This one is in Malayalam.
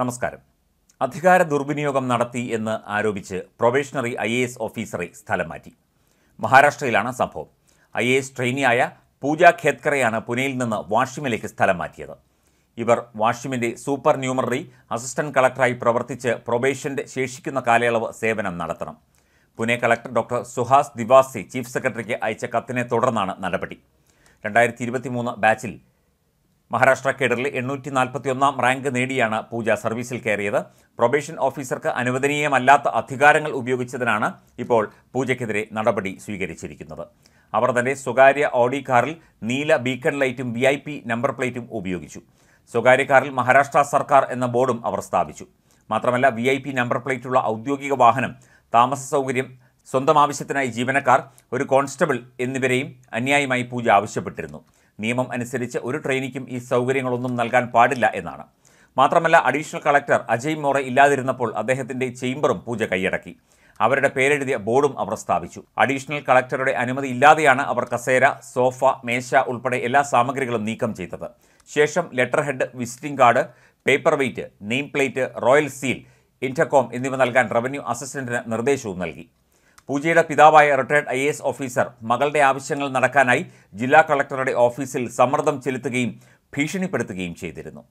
നമസ്കാരം അധികാര ദുർവിനിയോഗം നടത്തി എന്ന് ആരോപിച്ച് പ്രൊബേഷണറി ഐ എ എസ് ഓഫീസറെ സ്ഥലം മാറ്റി മഹാരാഷ്ട്രയിലാണ് സംഭവം ഐ എ എസ് ട്രെയിനിയായ പൂജ ഖേത്കറെയാണ് പുനെയിൽ നിന്ന് വാഷിമിലേക്ക് സ്ഥലം മാറ്റിയത് ഇവർ വാഷിമിൻ്റെ സൂപ്പർ ന്യൂമററി അസിസ്റ്റന്റ് കളക്ടറായി പ്രവർത്തിച്ച് പ്രൊബേഷൻ്റെ ശേഷിക്കുന്ന കാലയളവ് സേവനം നടത്തണം Pune collector doctor Suhas Diwase chief സെക്രട്ടറിക്ക് അയച്ച കത്തിനെ തുടർന്നാണ് നടപടി രണ്ടായിരത്തി ബാച്ചിൽ മഹാരാഷ്ട്ര കേഡറിൽ എണ്ണൂറ്റി നാൽപ്പത്തിയൊന്നാം റാങ്ക് നേടിയാണ് പൂജ സർവീസിൽ കയറിയത് പ്രൊബേഷൻ ഓഫീസർക്ക് അനുവദനീയമല്ലാത്ത അധികാരങ്ങൾ ഉപയോഗിച്ചതിനാണ് ഇപ്പോൾ പൂജയ്ക്കെതിരെ നടപടി സ്വീകരിച്ചിരിക്കുന്നത് അവർ തന്റെ സ്വകാര്യ ഓഡി കാറിൽ നീല ബീക്കൺ ലൈറ്റും വി ഐ പി നമ്പർ പ്ലേറ്റും ഉപയോഗിച്ചു സ്വകാര്യ കാറിൽ മഹാരാഷ്ട്ര സർക്കാർ എന്ന ബോർഡും അവർ സ്ഥാപിച്ചു മാത്രമല്ല വി ഐ പി നമ്പർ പ്ലേറ്റുള്ള ഔദ്യോഗിക വാഹനം താമസ സൗകര്യം സ്വന്തം ആവശ്യത്തിനായി ജീവനക്കാർ ഒരു കോൺസ്റ്റബിൾ എന്നിവരെയും അന്യായമായി പൂജ ആവശ്യപ്പെട്ടിരുന്നു നിയമം അനുസരിച്ച് ഒരു ട്രെയിനിക്കും ഈ സൗകര്യങ്ങളൊന്നും നൽകാൻ പാടില്ല എന്നാണ് മാത്രമല്ല അഡീഷണൽ കളക്ടർ അജയ് മോറെ ഇല്ലാതിരുന്നപ്പോൾ അദ്ദേഹത്തിൻ്റെ ചേംബറും പൂജ കൈയടക്കി അവരുടെ പേരെഴുതിയ ബോർഡും അവർ സ്ഥാപിച്ചു അഡീഷണൽ കളക്ടറുടെ അനുമതി ഇല്ലാതെയാണ് അവർ കസേര സോഫ മേശ ഉൾപ്പെടെ എല്ലാ സാമഗ്രികളും നീക്കം ചെയ്തത് ശേഷം letterhead visiting card paperweight name plate royal seal intercom എന്നിവ നൽകാൻ റവന്യൂ അസിസ്റ്റന്റിന് നിർദ്ദേശവും നൽകി പൂജയുടെ പിതാവായ റിട്ടയർഡ് ഐ എസ് ഓഫീസർ മകളുടെ ആവശ്യങ്ങൾ നടക്കാനായി ജില്ലാ കളക്ടറുടെ ഓഫീസിൽ സമ്മർദ്ദം ചെലുത്തുകയും ഭീഷണിപ്പെടുത്തുകയും ചെയ്തിരുന്നു